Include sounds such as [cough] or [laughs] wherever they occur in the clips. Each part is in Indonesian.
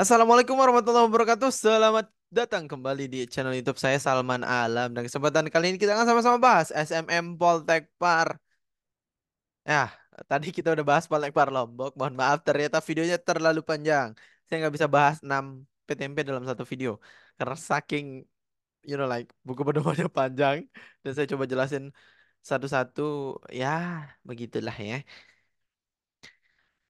Assalamualaikum warahmatullahi wabarakatuh. Selamat datang kembali di channel YouTube saya Salman Alam. Dan kesempatan kali ini kita akan sama-sama bahas SMM Poltekpar. Ya, tadi kita udah bahas Poltekpar Lombok. Mohon maaf ternyata videonya terlalu panjang. Saya nggak bisa bahas 6 PTMP dalam satu video. Karena saking you know like buku pedomannya [laughs] panjang dan saya coba jelasin satu-satu ya begitulah ya.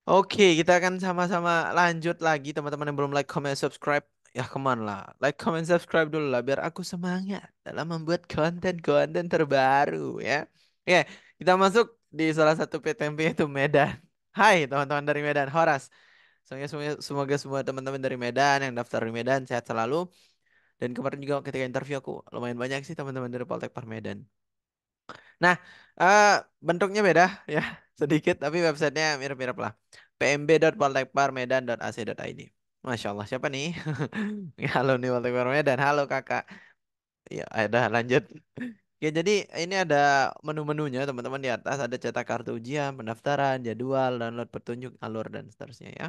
Oke, kita akan sama-sama lanjut lagi teman-teman yang belum like, comment, subscribe. Ya kemana lah, like, comment, subscribe dulu lah biar aku semangat dalam membuat konten-konten terbaru ya. Oke, kita masuk di salah satu PTMP itu Medan. Hai teman-teman dari Medan, Horas. Semoga semuanya, semoga semua teman-teman dari Medan yang daftar di Medan sehat selalu. Dan kemarin juga ketika interview aku lumayan banyak sih teman-teman dari Poltek Par Medan. Nah, uh, bentuknya beda ya [laughs] sedikit, tapi websitenya mirip-mirip lah. pmb.poltekparmedan.ac.id. Masya Allah, siapa nih? [laughs] halo nih Poltekpar Medan. Halo kakak. Ya, ada lanjut. Ya, jadi ini ada menu-menunya teman-teman di atas. Ada cetak kartu ujian, pendaftaran, jadwal, download petunjuk, alur, dan seterusnya ya.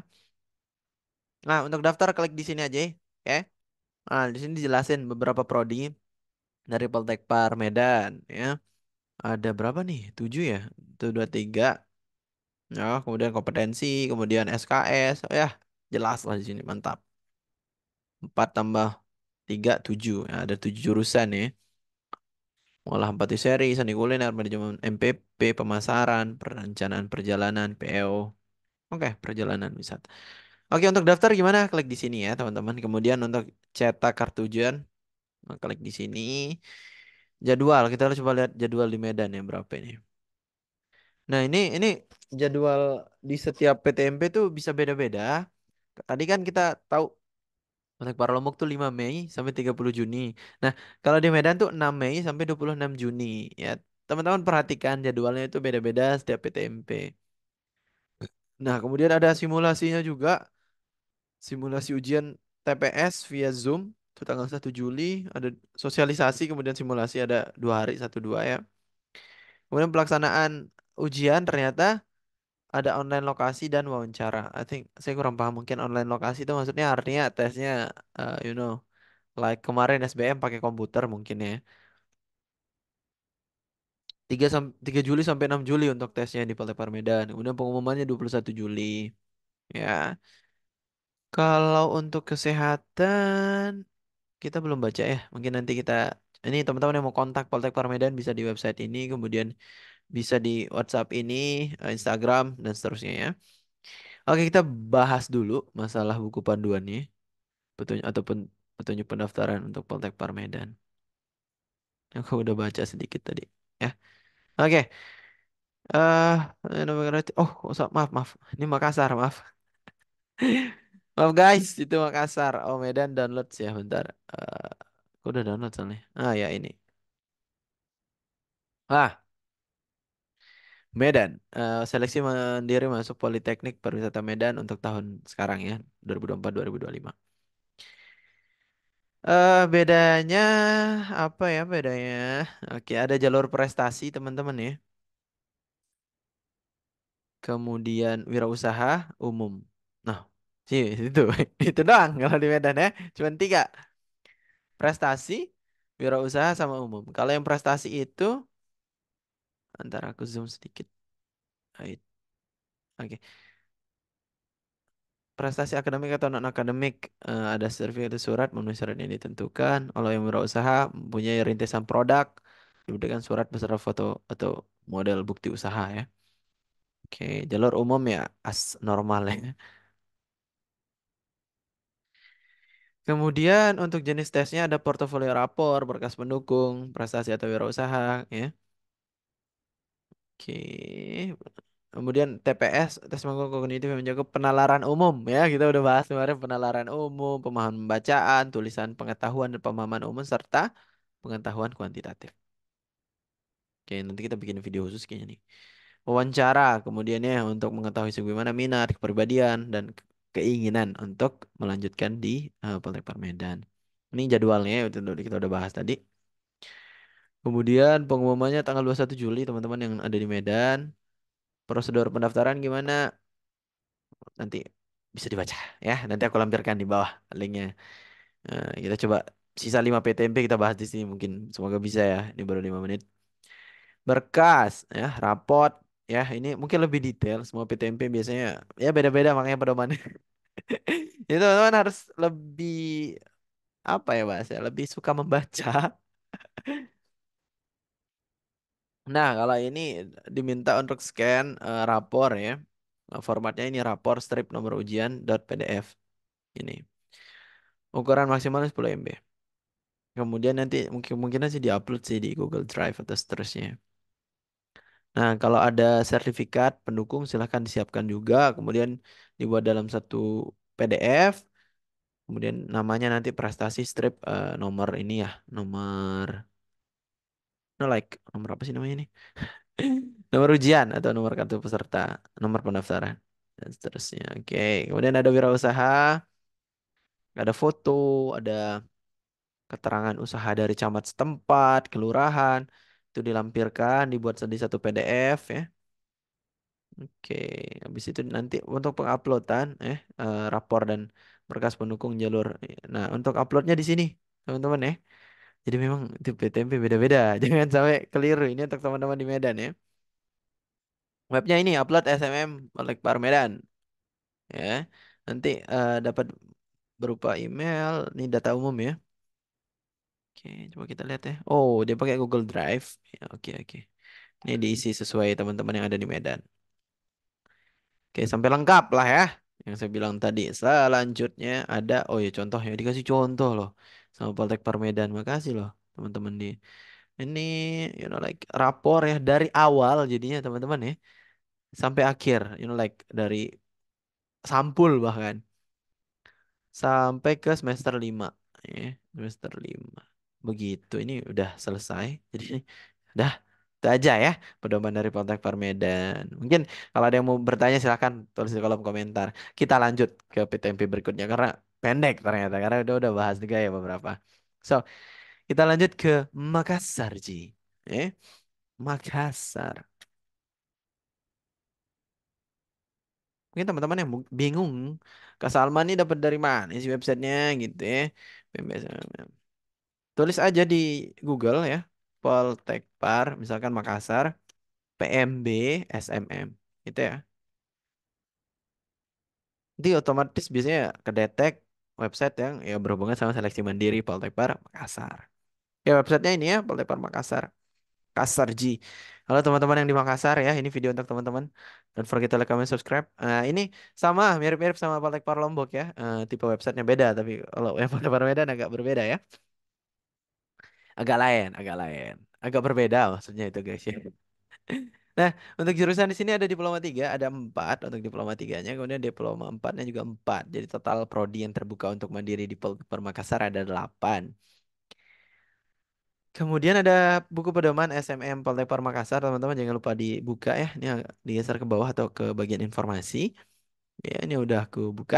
Nah, untuk daftar klik di sini aja. Oke. Nah, di sini dijelasin beberapa prodi dari Poltekpar Medan ya. Ada berapa nih? 7 ya? 1, 2, 3. Ya, kemudian kompetensi, kemudian SKS. Oh ya, jelas lah di sini. Mantap. 4 tambah 3, 7. Ya, ada 7 jurusan ya. Olah seri, seni kuliner, manajemen MPP, pemasaran, perencanaan perjalanan, PO. E Oke, perjalanan wisata. Oke, untuk daftar gimana? Klik di sini ya, teman-teman. Kemudian untuk cetak kartu ujian, klik di sini jadwal kita harus coba lihat jadwal di Medan ya berapa ini. Nah ini ini jadwal di setiap PTMP tuh bisa beda-beda. Tadi kan kita tahu untuk Paralombok tuh 5 Mei sampai 30 Juni. Nah, kalau di Medan tuh 6 Mei sampai 26 Juni ya. Teman-teman perhatikan jadwalnya itu beda-beda setiap PTMP. Nah, kemudian ada simulasinya juga. Simulasi ujian TPS via Zoom itu tanggal 1 Juli ada sosialisasi kemudian simulasi ada dua hari satu dua ya kemudian pelaksanaan ujian ternyata ada online lokasi dan wawancara. I think saya kurang paham mungkin online lokasi itu maksudnya artinya tesnya uh, you know like kemarin SBM pakai komputer mungkin ya. 3, sam- 3 Juli sampai 6 Juli untuk tesnya di Palembang Medan Kemudian pengumumannya 21 Juli. Ya. Kalau untuk kesehatan kita belum baca ya. Mungkin nanti kita ini teman-teman yang mau kontak Poltek Parmedan bisa di website ini, kemudian bisa di WhatsApp ini, eh, Instagram dan seterusnya ya. Oke, kita bahas dulu masalah buku panduannya. Petunjuk atau pen, petunjuk pendaftaran untuk Poltek Parmedan. Yang aku udah baca sedikit tadi ya. Oke. Eh, uh, oh, maaf, maaf. Ini Makassar, maaf. [laughs] Maaf guys, itu Makassar. Oh Medan download sih ya bentar. Uh, udah download soalnya. Ah ya ini. Ah. Medan. Uh, seleksi mandiri masuk Politeknik Pariwisata Medan untuk tahun sekarang ya, 2024-2025. Uh, eh, bedanya apa ya bedanya? Oke, ada jalur prestasi teman-teman ya. Kemudian wirausaha umum. Sih, itu. [laughs] Itu doang kalau di Medan ya. cuma tiga. Prestasi, usaha sama umum. Kalau yang prestasi itu antara aku zoom sedikit. Oke. Okay. Prestasi akademik atau non akademik uh, eh, ada survei atau surat menurut surat yang ditentukan. Kalau yang usaha mempunyai rintisan produk, diberikan surat beserta foto atau model bukti usaha ya. Oke, okay. jalur umum ya as normal ya. Kemudian untuk jenis tesnya ada portofolio rapor, berkas pendukung, prestasi atau wirausaha, ya. Oke. Kemudian TPS, tes mengukur kognitif yang menjaga penalaran umum, ya. Kita udah bahas kemarin penalaran umum, pemahaman bacaan, tulisan pengetahuan dan pemahaman umum serta pengetahuan kuantitatif. Oke, nanti kita bikin video khusus kayaknya nih. Wawancara, kemudian ya untuk mengetahui sebagaimana minat, kepribadian, dan keinginan untuk melanjutkan di uh, eh, Politeknik Parmedan. Ini jadwalnya itu kita udah bahas tadi. Kemudian pengumumannya tanggal 21 Juli teman-teman yang ada di Medan. Prosedur pendaftaran gimana? Nanti bisa dibaca ya. Nanti aku lampirkan di bawah linknya. Uh, kita coba sisa 5 PTMP kita bahas di sini mungkin semoga bisa ya. Ini baru 5 menit. Berkas ya, rapot ya ini mungkin lebih detail semua PTMP biasanya ya beda-beda makanya pedomannya [laughs] jadi teman-teman harus lebih apa ya bahasa lebih suka membaca [laughs] Nah, kalau ini diminta untuk scan uh, rapor ya. Nah, formatnya ini rapor strip nomor ujian .pdf. Ini. Ukuran maksimal 10 MB. Kemudian nanti mungkin mungkin sih diupload sih di Google Drive atau seterusnya. Nah, kalau ada sertifikat pendukung silahkan disiapkan juga, kemudian dibuat dalam satu PDF, kemudian namanya nanti prestasi strip eh, nomor ini ya, nomor no like, nomor apa sih namanya ini? [laughs] nomor ujian atau nomor kartu peserta, nomor pendaftaran dan seterusnya. Oke, kemudian ada wirausaha, ada foto, ada keterangan usaha dari camat setempat, kelurahan, itu dilampirkan dibuat sedih satu PDF ya Oke, habis itu nanti untuk penguploadan eh, eh rapor dan berkas pendukung jalur. Nah, untuk uploadnya di sini, teman-teman ya. Jadi memang tipe tempe beda-beda. [laughs] Jangan sampai keliru. Ini untuk teman-teman di Medan ya. Webnya ini upload SMM Par Medan. Ya. Nanti uh, dapat berupa email, ini data umum ya. Oke, coba kita lihat ya. Oh, dia pakai Google Drive. Ya, oke, oke. Ini diisi sesuai teman-teman yang ada di Medan. Oke, sampai lengkap lah ya. Yang saya bilang tadi. Selanjutnya ada, oh ya contoh ya. Dikasih contoh loh. Sama Poltek Medan. Makasih loh teman-teman di. Ini, you know like, rapor ya. Dari awal jadinya teman-teman ya. Sampai akhir. You know like, dari sampul bahkan. Sampai ke semester lima. Ya, semester lima. Begitu, ini udah selesai. Jadi udah itu aja ya pedoman dari Poltek Parmedan. Mungkin kalau ada yang mau bertanya silahkan tulis di kolom komentar. Kita lanjut ke PTMP berikutnya karena pendek ternyata karena udah udah bahas juga ya beberapa. So kita lanjut ke Makassar Ji. Eh, Makassar. mungkin teman-teman yang bingung Kak Salman ini dapat dari mana sih websitenya gitu ya Tulis aja di Google ya, Poltekpar, misalkan Makassar, PMB, SMM, gitu ya. Nanti otomatis biasanya kedetek website yang ya berhubungan sama seleksi mandiri Poltekpar Makassar. Ya websitenya ini ya, Poltekpar Makassar. Kasar G. Halo teman-teman yang di Makassar ya, ini video untuk teman-teman. Don't forget to like, comment, subscribe. Nah, ini sama, mirip-mirip sama Poltekpar Lombok ya. Uh, tipe websitenya beda, tapi kalau yang Poltekpar Medan agak berbeda ya. Agak lain, agak lain. Agak berbeda maksudnya itu guys ya. [laughs] Nah, untuk jurusan di sini ada diploma tiga, ada empat untuk diploma tiganya, kemudian diploma empatnya juga empat, Jadi total prodi yang terbuka untuk mandiri di Permakassar ada delapan. Kemudian ada buku pedoman SMM Poltek Permakassar, teman-teman jangan lupa dibuka ya. Ini digeser ke bawah atau ke bagian informasi. Ya, ini udah aku buka.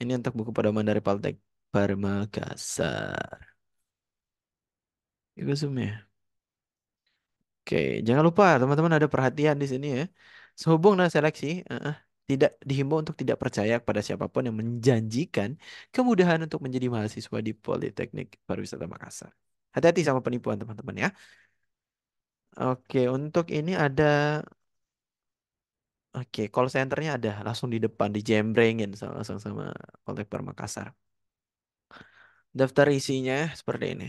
Ini untuk buku pedoman dari Poltek Permakassar zoom gitu ya. Oke, jangan lupa teman-teman ada perhatian di sini ya. Sehubung dengan seleksi, uh, tidak dihimbau untuk tidak percaya kepada siapapun yang menjanjikan kemudahan untuk menjadi mahasiswa di Politeknik Pariwisata Makassar. Hati-hati sama penipuan teman-teman ya. Oke, untuk ini ada Oke, call centernya ada langsung di depan di sama langsung sama Politeknik Makassar. Daftar isinya seperti ini.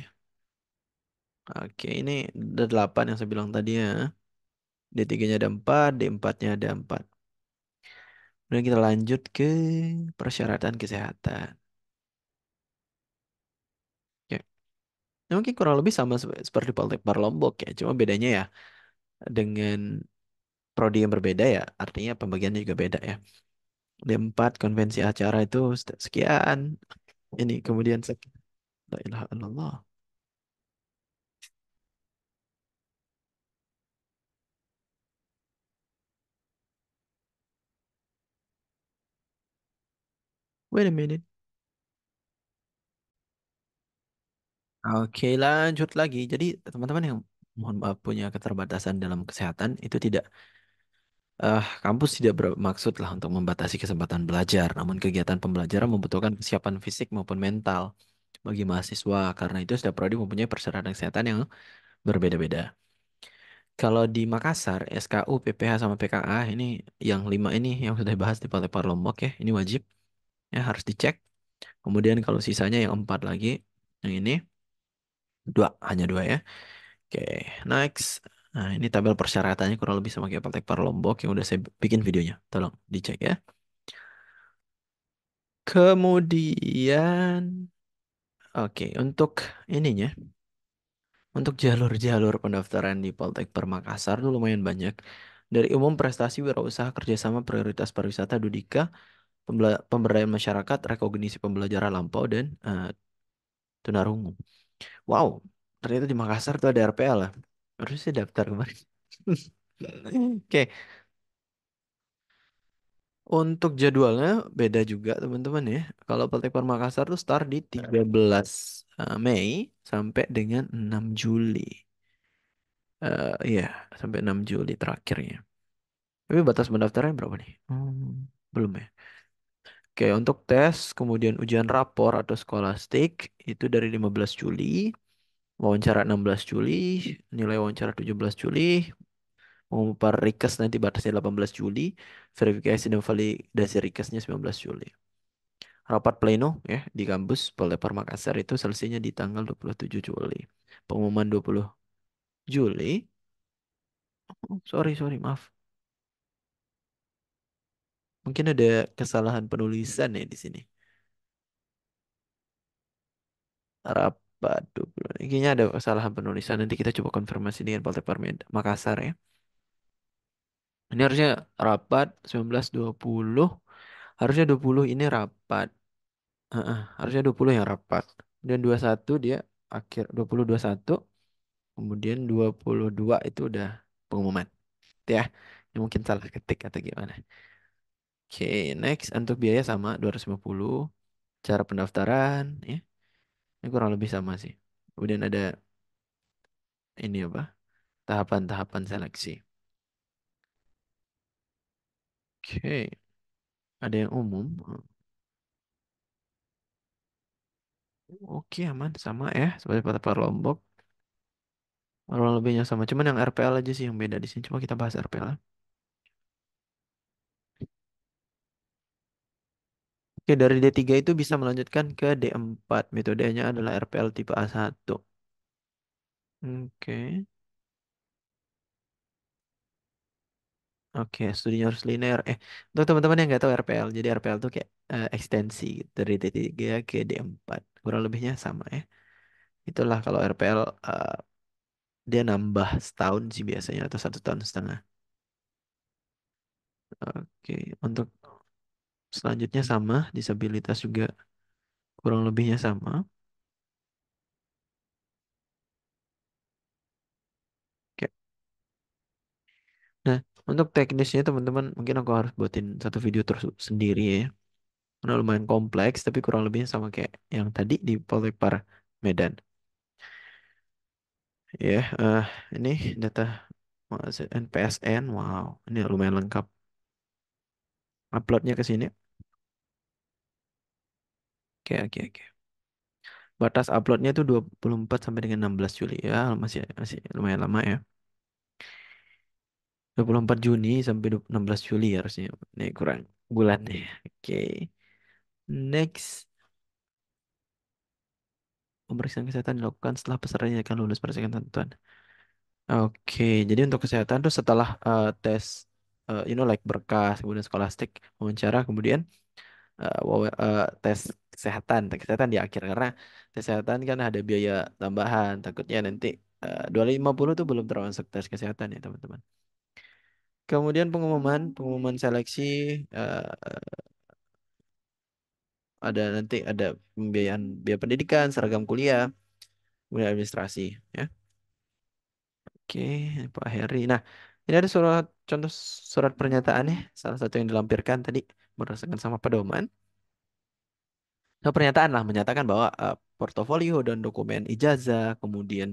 Oke, ini ada 8 yang saya bilang tadi ya. D3-nya ada 4, D4-nya ada 4. Kemudian kita lanjut ke persyaratan kesehatan. Oke. Ya, mungkin kurang lebih sama seperti Poltekpar Lombok ya. Cuma bedanya ya dengan prodi yang berbeda ya. Artinya pembagiannya juga beda ya. D4 konvensi acara itu sekian. Ini kemudian sekian. La ilaha illallah. Wait a minute. Oke, lanjut lagi. Jadi, teman-teman yang mohon maaf punya keterbatasan dalam kesehatan itu tidak uh, kampus tidak bermaksud lah untuk membatasi kesempatan belajar, namun kegiatan pembelajaran membutuhkan kesiapan fisik maupun mental bagi mahasiswa. Karena itu setiap prodi mempunyai persyaratan kesehatan yang berbeda-beda. Kalau di Makassar, SKU, PPH sama PKA ini yang lima ini yang sudah dibahas di Partai Lombok ya, ini wajib ya harus dicek. Kemudian kalau sisanya yang empat lagi, yang ini dua hanya dua ya. Oke, next. Nah, ini tabel persyaratannya kurang lebih sama kayak praktek parlombok yang udah saya bikin videonya. Tolong dicek ya. Kemudian, oke, untuk ininya, untuk jalur-jalur pendaftaran di Poltek Permakassar itu lumayan banyak. Dari umum prestasi wirausaha kerjasama prioritas pariwisata Dudika pemberdayaan masyarakat, rekognisi pembelajaran lampau dan uh, tunarungu. Wow, ternyata di Makassar tuh ada RPL lah. Ya? Harusnya daftar kemarin. [laughs] Oke. Okay. Untuk jadwalnya beda juga teman-teman ya. Kalau Poltekpar Makassar tuh start di 13 eh, Mei sampai dengan 6 Juli. Uh, eh, ya, yeah, sampai 6 Juli terakhirnya. Tapi batas pendaftaran berapa nih? Hmm, belum ya. Oke, untuk tes, kemudian ujian rapor atau skolastik itu dari 15 Juli, wawancara 16 Juli, nilai wawancara 17 Juli, mengumumkan request nanti batasnya 18 Juli, verifikasi dan validasi sembilan 19 Juli. Rapat pleno ya di kampus oleh Makassar itu selesainya di tanggal 27 Juli. Pengumuman 20 Juli. Oh, sorry, sorry, maaf. Mungkin ada kesalahan penulisan ya di sini. Rapat 20. Kayaknya ada kesalahan penulisan. Nanti kita coba konfirmasi dengan Partai Departemen Makassar ya. Ini harusnya rapat 1920. Harusnya 20 ini rapat. Uh -uh, harusnya 20 yang rapat. Dan 21 dia akhir 2021. Kemudian 22 itu udah pengumuman. Ya, ini mungkin salah ketik atau gimana. Oke, next untuk biaya sama 250. Cara pendaftaran ya. Ini kurang lebih sama sih. Kemudian ada ini apa? Tahapan-tahapan seleksi. Oke. Ada yang umum? Oke, aman sama ya seperti patah Lombok. Kurang lebihnya sama, cuman yang RPL aja sih yang beda di sini. Cuma kita bahas RPL. Oke, dari D3 itu bisa melanjutkan ke D4. Metodenya adalah RPL tipe A1. Oke. Oke, studinya harus linear. Eh, untuk teman-teman yang nggak tahu RPL, jadi RPL itu kayak uh, ekstensi gitu, dari D3 ke D4. Kurang lebihnya sama ya. Itulah kalau RPL uh, eh, dia nambah setahun sih biasanya atau satu tahun setengah. Oke, untuk selanjutnya sama, disabilitas juga kurang lebihnya sama. Nah, untuk teknisnya teman-teman, mungkin aku harus buatin satu video terus sendiri ya. Karena lumayan kompleks, tapi kurang lebihnya sama kayak yang tadi di Par Medan. Ya, yeah, uh, ini data NPSN, wow, ini lumayan lengkap. Uploadnya ke sini. Oke, oke, oke. Batas uploadnya itu 24 sampai dengan 16 Juli ya, masih masih lumayan lama ya. 24 Juni sampai 16 Juli harusnya. Ini kurang bulan nih. Oke. Okay. Next. Pemeriksaan kesehatan dilakukan setelah pesertanya akan lulus pemeriksaan kesehatan. Oke, okay. jadi untuk kesehatan tuh setelah uh, tes uh, you know like berkas, kemudian skolastik, wawancara, kemudian uh, uh, tes kesehatan kesehatan di ya akhir karena kesehatan kan ada biaya tambahan takutnya nanti eh, dua lima puluh tuh belum termasuk tes kesehatan ya teman-teman kemudian pengumuman pengumuman seleksi eh, ada nanti ada pembiayaan biaya pendidikan seragam kuliah kemudian administrasi ya oke Pak Heri nah ini ada surat contoh surat pernyataan ya, salah satu yang dilampirkan tadi berdasarkan sama pedoman so nah, pernyataan lah menyatakan bahwa uh, portofolio dan dokumen ijazah kemudian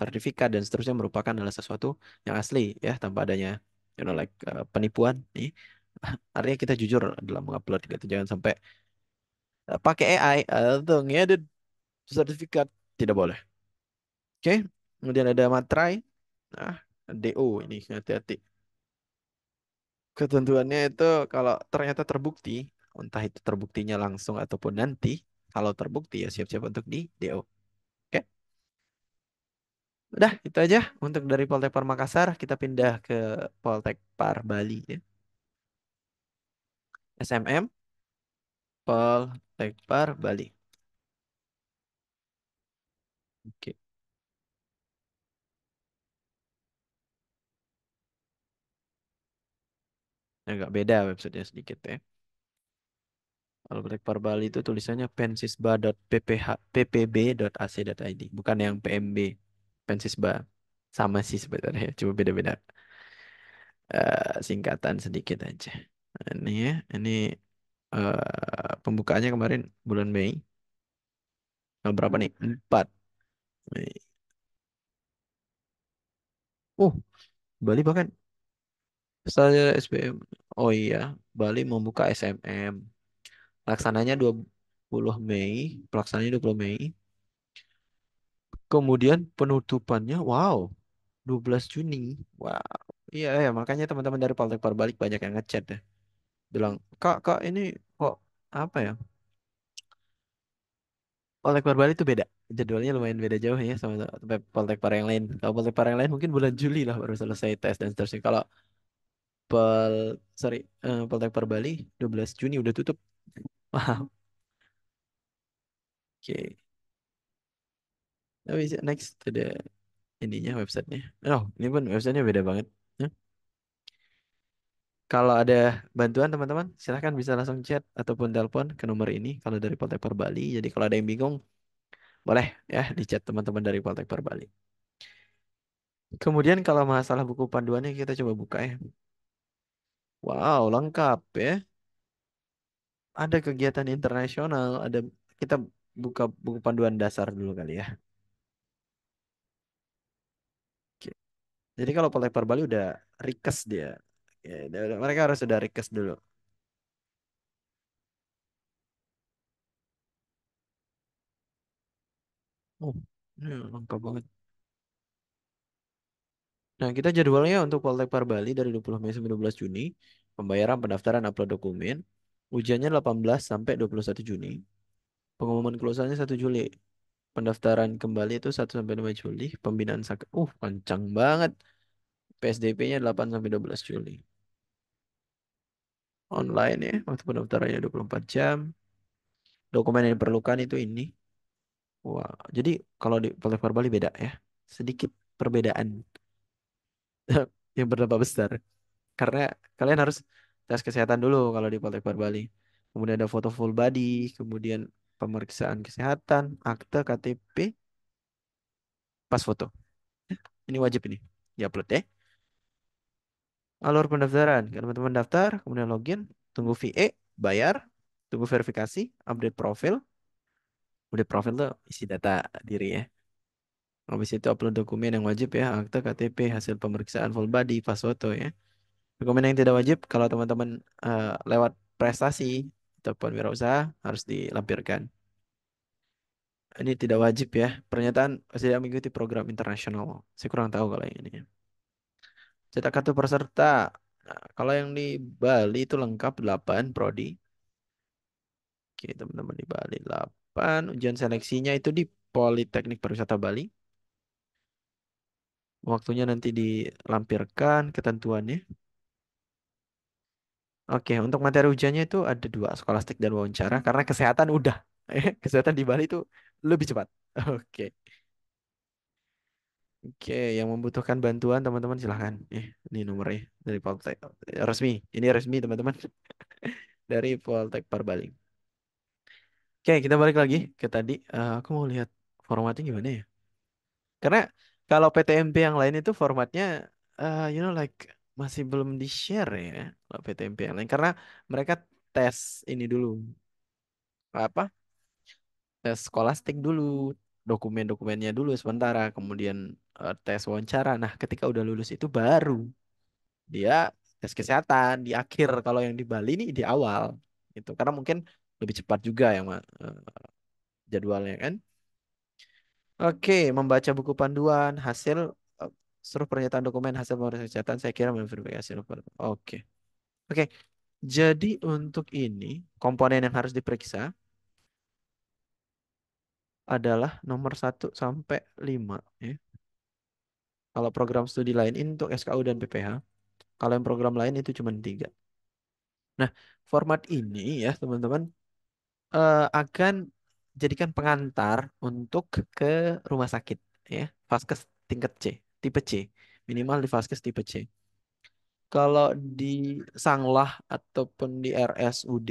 sertifikat dan seterusnya merupakan adalah sesuatu yang asli ya tanpa adanya you know like uh, penipuan nih [laughs] artinya kita jujur dalam mengupload itu jangan sampai uh, pakai AI atau uh, ngedit sertifikat tidak boleh oke okay? kemudian ada materai nah DO ini hati-hati ketentuannya itu kalau ternyata terbukti entah itu terbuktinya langsung ataupun nanti, kalau terbukti ya siap-siap untuk di DO. Oke. Udah, itu aja untuk dari Poltek Par Makassar, kita pindah ke Poltek Par Bali ya. SMM Poltek Par Bali. Oke. Agak beda websitenya sedikit ya. Kalau Black Parbali itu tulisannya pensisba.ppb.ac.id, bukan yang PMB. Pensisba sama sih sebenarnya, cuma beda-beda uh, singkatan sedikit aja. Ini ya, ini uh, pembukaannya kemarin bulan Mei. Tanggal berapa nih? Hmm. Empat. Mei. Oh, Bali bahkan saya SBM. Oh iya, Bali membuka SMM Laksananya 20 Mei, pelaksananya 20 Mei. Kemudian penutupannya, wow, 12 Juni. Wow. Iya, ya, makanya teman-teman dari Paltek Parbalik banyak yang ngechat deh. Ya. Bilang, kak, kak ini kok apa ya? Poltek parbalik itu beda. Jadwalnya lumayan beda jauh ya sama Poltek Par yang lain. Kalau Poltek Par yang lain mungkin bulan Juli lah baru selesai tes dan seterusnya. Kalau Pol, sorry, uh, Poltek Par 12 Juni udah tutup. Paham? Oke. Tapi next ada ininya websitenya. Oh, ini pun websitenya beda banget. Ya. Kalau ada bantuan teman-teman, silahkan bisa langsung chat ataupun telepon ke nomor ini kalau dari Poltekpar Bali. Jadi kalau ada yang bingung, boleh ya di chat teman-teman dari Poltekpar Bali. Kemudian kalau masalah buku panduannya kita coba buka ya. Wow, lengkap ya ada kegiatan internasional, ada kita buka buku panduan dasar dulu kali ya. Oke. Jadi kalau pelipar Bali udah request dia. Ya, mereka harus sudah request dulu. Oh, ya, lengkap banget. Nah, kita jadwalnya untuk Poltekpar Bali dari 20 Mei sampai 12 Juni, pembayaran, pendaftaran, upload dokumen, Ujiannya 18 sampai 21 Juni. Pengumuman kelulusannya 1 Juli. Pendaftaran kembali itu 1 sampai 5 Juli, pembinaan sakit. Uh, panjang banget. PSDP-nya 8 sampai 12 Juli. Online ya, waktu pendaftarannya 24 jam. Dokumen yang diperlukan itu ini. Wah, jadi kalau di Poltek Bali beda ya. Sedikit perbedaan. [laughs] yang berdampak besar. Karena kalian harus tes kesehatan dulu kalau di Poltekbar Bali. Kemudian ada foto full body, kemudian pemeriksaan kesehatan, akte KTP, pas foto. Ini wajib ini. Diupload ya. Alur pendaftaran, teman-teman daftar, kemudian login, tunggu VE, bayar, tunggu verifikasi, update profil. Update profil tuh isi data diri ya. Habis itu upload dokumen yang wajib ya, akte KTP, hasil pemeriksaan full body, pas foto ya. Dokumen yang tidak wajib kalau teman-teman uh, lewat prestasi ataupun wirausaha harus dilampirkan. Ini tidak wajib ya. Pernyataan tidak mengikuti program internasional. Saya kurang tahu kalau yang ini. Cetak kartu peserta. Nah, kalau yang di Bali itu lengkap 8 prodi. Oke, teman-teman di Bali 8. Ujian seleksinya itu di Politeknik Pariwisata Bali. Waktunya nanti dilampirkan ketentuannya. Oke, untuk materi ujiannya itu ada dua, skolastik dan wawancara. Karena kesehatan udah, [laughs] kesehatan di Bali itu lebih cepat. Oke, oke. Yang membutuhkan bantuan teman-teman silahkan. Eh, ini nomornya dari Poltek resmi. Ini resmi teman-teman [laughs] dari Poltek Parbaling. Oke, kita balik lagi ke tadi. Uh, aku mau lihat formatnya gimana ya. Karena kalau PTMP yang lain itu formatnya, uh, you know like masih belum di share ya PTMP lain karena mereka tes ini dulu apa tes skolastik dulu dokumen-dokumennya dulu sementara kemudian eh, tes wawancara nah ketika udah lulus itu baru dia tes kesehatan di akhir kalau yang di Bali ini di awal itu karena mungkin lebih cepat juga yang uh, eh, jadwalnya kan oke membaca buku panduan hasil seluruh pernyataan dokumen hasil pemeriksaan kesehatan saya kira memverifikasi oke oke okay. jadi untuk ini komponen yang harus diperiksa adalah nomor 1 sampai 5 ya. Kalau program studi lain ini untuk SKU dan PPH. Kalau yang program lain itu cuma tiga. Nah, format ini ya teman-teman uh, akan jadikan pengantar untuk ke rumah sakit ya, vaskes tingkat C tipe C. Minimal di vaskes tipe C. Kalau di Sanglah ataupun di RSUD,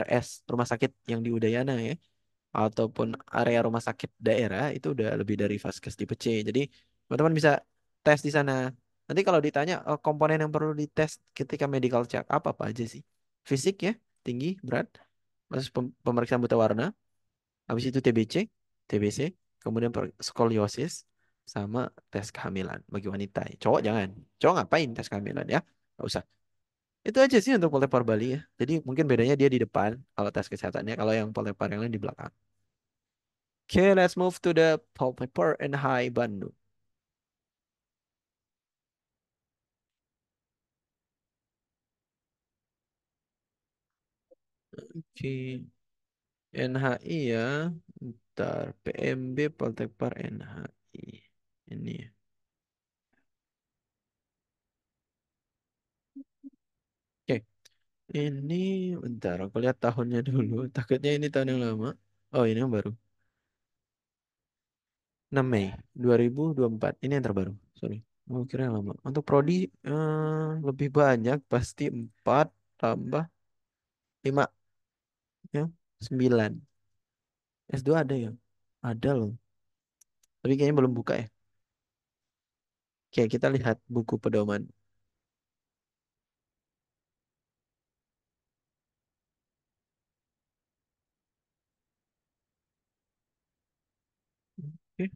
RS rumah sakit yang di Udayana ya, ataupun area rumah sakit daerah itu udah lebih dari vaskes tipe C. Jadi teman-teman bisa tes di sana. Nanti kalau ditanya oh, komponen yang perlu dites ketika medical check apa apa aja sih? Fisik ya, tinggi, berat, terus pemeriksaan buta warna, habis itu TBC, TBC, kemudian skoliosis, sama tes kehamilan bagi wanita. Ya. Cowok jangan. Cowok ngapain tes kehamilan ya? Gak usah. Itu aja sih untuk polepar Bali ya. Jadi mungkin bedanya dia di depan kalau tes kesehatannya, kalau yang polepar yang lain di belakang. Oke, okay, let's move to the polepar and high Bandung. Oke. Okay. NHI ya. Ntar PMB Poltekpar NHI ini oke ini bentar aku lihat tahunnya dulu [laughs] takutnya ini tahun yang lama oh ini yang baru 6 Mei 2024 ini yang terbaru sorry mau kira yang lama untuk prodi eh, lebih banyak pasti 4 tambah 5 ya 9 S2 ada ya ada loh tapi kayaknya belum buka ya Oke, kita lihat buku pedoman. Oke.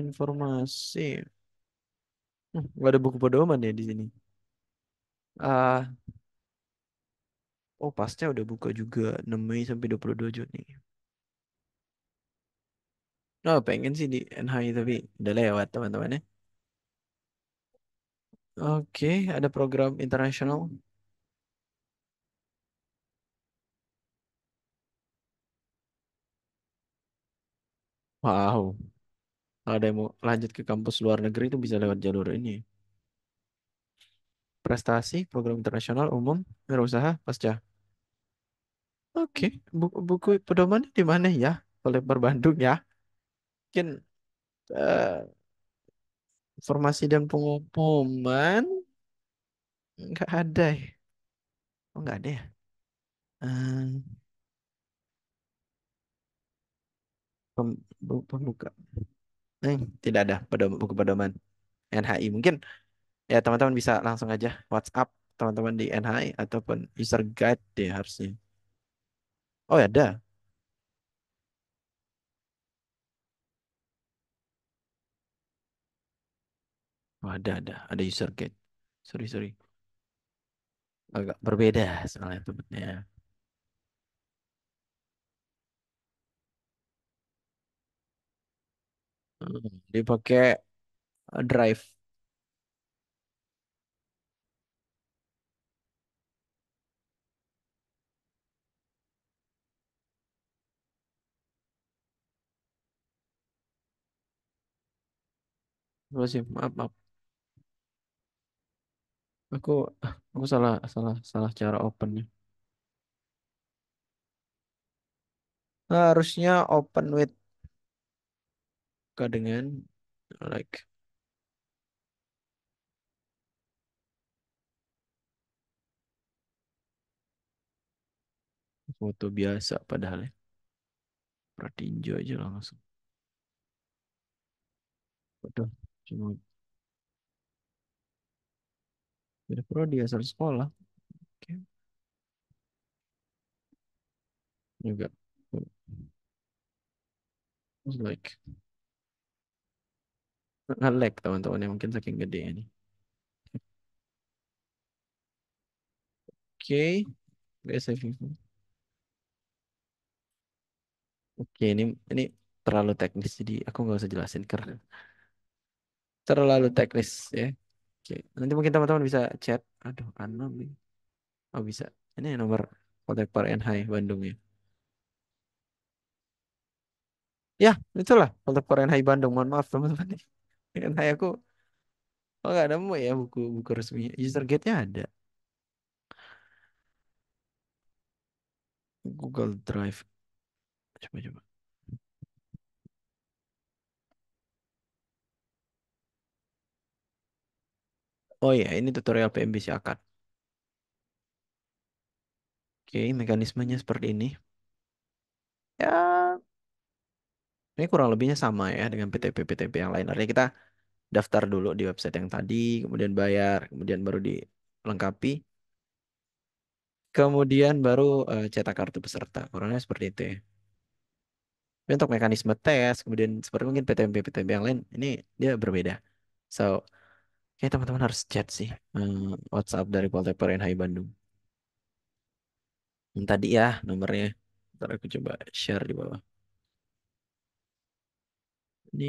Informasi. Hmm, gak ada buku pedoman ya di sini. Ah, oh, pasti udah buka juga 6 Mei sampai 22 Juni. Oh, pengen sih di NHI tapi udah lewat teman-teman ya. Oke, ada program internasional. Wow, kalau ada yang mau lanjut ke kampus luar negeri itu bisa lewat jalur ini. Prestasi, program internasional, umum, wirausaha, pasca. Oke, buku buku pedomannya di mana ya? Oleh Bandung ya mungkin uh, informasi dan pengumuman nggak ada ya. Oh, nggak ada ya. Uh, pembuka. Eh, tidak ada pada buku pedoman NHI. Mungkin ya teman-teman bisa langsung aja WhatsApp teman-teman di NHI ataupun user guide deh harusnya. Oh, ya, ada. Oh, ada, ada. Ada user gate. Sorry, sorry. Agak berbeda soalnya tempatnya. Hmm, Dipakai eh, drive. Masih, maaf, maaf. Aku aku salah salah salah cara opennya. Harusnya open with ke dengan like foto biasa padahal ya. Pratinjo aja langsung. betul cuma Beda prodi asal sekolah. Oke. Okay. Juga. It's like nge teman-teman yang mungkin saking gede ini. Oke, okay. saving. Oke, okay, ini ini terlalu teknis jadi aku nggak usah jelasin karena terlalu teknis ya. Oke, nanti mungkin teman-teman bisa chat. Aduh, anom nih. Oh, bisa. Ini nomor kontak Par NH ya, Bandung ya. Ya, itulah kontak Par NH Bandung. Mohon maaf teman-teman. [laughs] NH aku Oh enggak nemu ya buku buku resminya. User guide-nya ada. Google Drive. Coba coba. Oh iya, ini tutorial PMB akad. Oke, mekanismenya seperti ini. Ya, ini kurang lebihnya sama ya dengan PTP-PTP yang lain. Artinya kita daftar dulu di website yang tadi, kemudian bayar, kemudian baru dilengkapi. Kemudian baru uh, cetak kartu peserta. Kurangnya seperti itu ya. Untuk mekanisme tes, kemudian seperti mungkin PTP-PTP yang lain, ini dia berbeda. So, Oke, teman-teman harus chat sih hmm, WhatsApp dari Polteper NHI Bandung. Yang tadi ya nomornya. Ntar aku coba share di bawah. Ini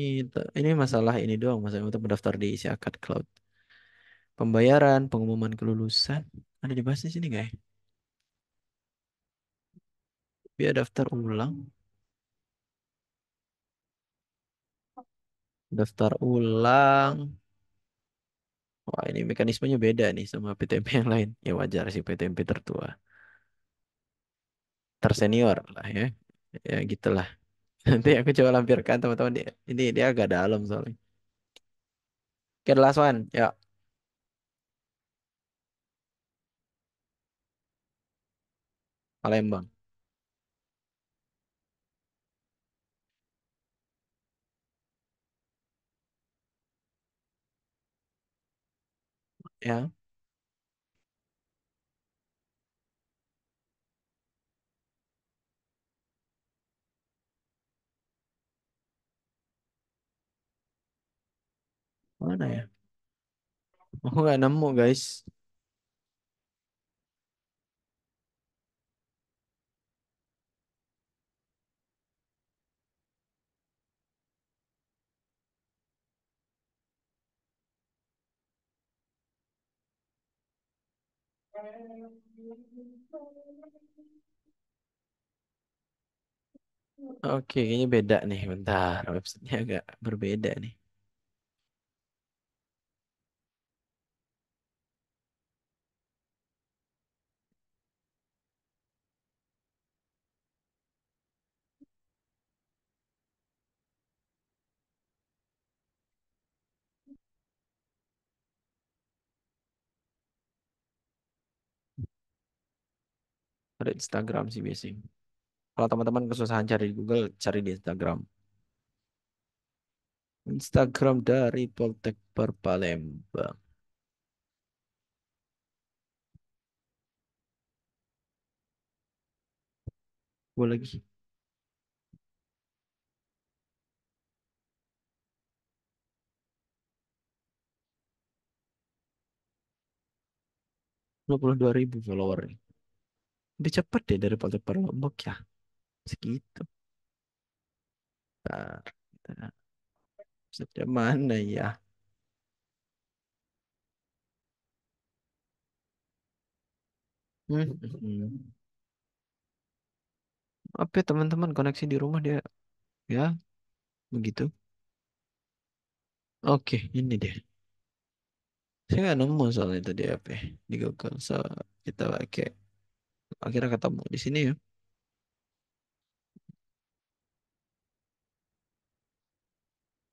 ini masalah ini doang, masalah untuk mendaftar di isi akad cloud. Pembayaran, pengumuman kelulusan, ada dibahas di sini nggak ya? Biar daftar ulang. Daftar ulang. Wah, ini mekanismenya beda nih sama PTMP yang lain. Ya wajar sih PTMP tertua. Tersenior lah ya. Ya gitulah. [laughs] Nanti aku coba lampirkan teman-teman. Ini dia agak dalam soalnya. Oke, okay, last one. Ya. Palembang. Yeah. Mana ya? Aku nggak nemu guys. Oke, kayaknya beda nih. Bentar, websitenya agak berbeda nih. ada Instagram sih biasanya. Kalau teman-teman kesusahan cari di Google, cari di Instagram. Instagram dari Poltek Palembang. Gue lagi. dua puluh dua ribu followernya lebih cepat deh daripada per Lombok ya segitu Bentar, kita mana ya Hmm, hmm, hmm. Apa ya, teman-teman koneksi di rumah dia ya begitu. Oke, ini dia. Saya nggak nemu soalnya tadi apa ya, di Google so kita pakai akhirnya ketemu di sini ya.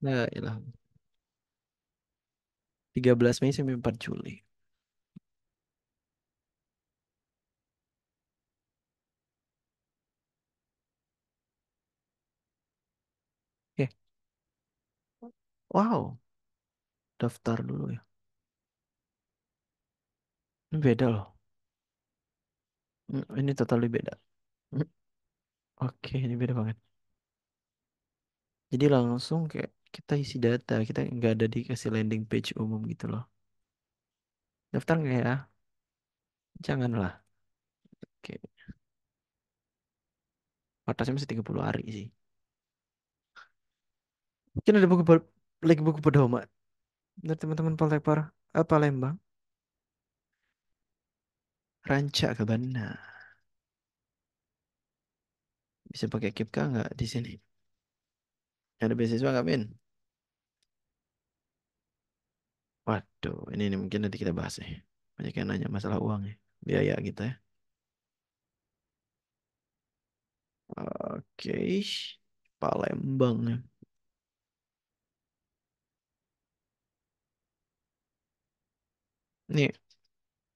Nah, ilah. 13 Mei sampai 4 Juli. Oke. Wow. Daftar dulu ya. Ini beda loh. Mm, ini totally beda. Hmm, Oke, ini beda banget. Jadi langsung kayak kita isi data, kita nggak ada dikasih landing page umum gitu loh. Daftar nggak ya? Janganlah. Oke, batasnya masih 30 hari sih. Mungkin ada buku per- lagi buku pedoman dari teman-teman Paltepar, apa eh, Lembang? Rancak ke Banda. Bisa pakai Kipka nggak di sini? Ada beasiswa enggak, Min? Waduh, ini, ini mungkin nanti kita bahas nih. Banyak yang nanya masalah uang ya. Biaya kita ya. Oke. Palembang ya. Nih,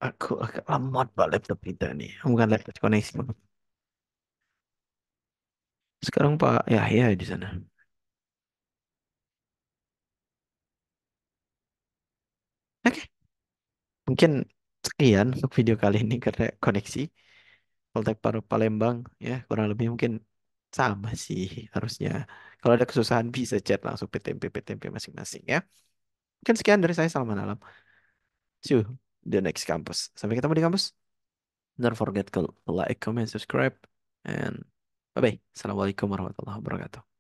Aku agak lemot pak laptop kita nih. Bukan laptop koneksi. Sekarang Pak Yahya di sana. Oke. Mungkin sekian untuk video kali ini karena koneksi. Poltek Paru Palembang ya kurang lebih mungkin sama sih harusnya. Kalau ada kesusahan bisa chat langsung PTMP PTMP masing-masing ya. Mungkin sekian dari saya Salman Alam. See you the next campus. Sampai ketemu di kampus. Don't forget to like, comment, subscribe, and bye-bye. Assalamualaikum warahmatullahi wabarakatuh.